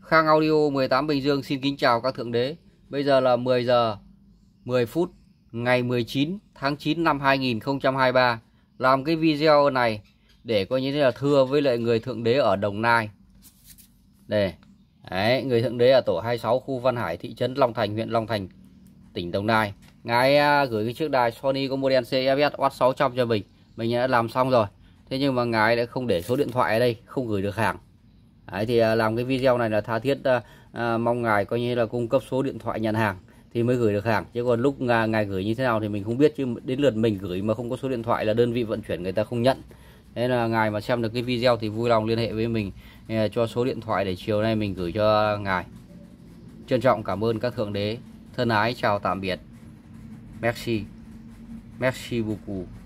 Khang Audio 18 Bình Dương xin kính chào các thượng đế. Bây giờ là 10 giờ 10 phút ngày 19 tháng 9 năm 2023. Làm cái video này để coi như thế là thưa với lại người thượng đế ở Đồng Nai. Đây. Đấy, người thượng đế ở tổ 26 khu Văn Hải thị trấn Long Thành, huyện Long Thành, tỉnh Đồng Nai. Ngài à, gửi cái chiếc đài Sony Commodore CFS Watt 600 cho mình. Mình đã làm xong rồi. Thế nhưng mà ngài đã không để số điện thoại ở đây, không gửi được hàng. Đấy, thì à, làm cái video này là tha thiết à, à, mong ngài coi như là cung cấp số điện thoại nhận hàng thì mới gửi được hàng chứ còn lúc ngài, ngài gửi như thế nào thì mình không biết chứ đến lượt mình gửi mà không có số điện thoại là đơn vị vận chuyển người ta không nhận nên là ngài mà xem được cái video thì vui lòng liên hệ với mình à, cho số điện thoại để chiều nay mình gửi cho ngài trân trọng cảm ơn các thượng đế thân ái chào tạm biệt merci merci beaucoup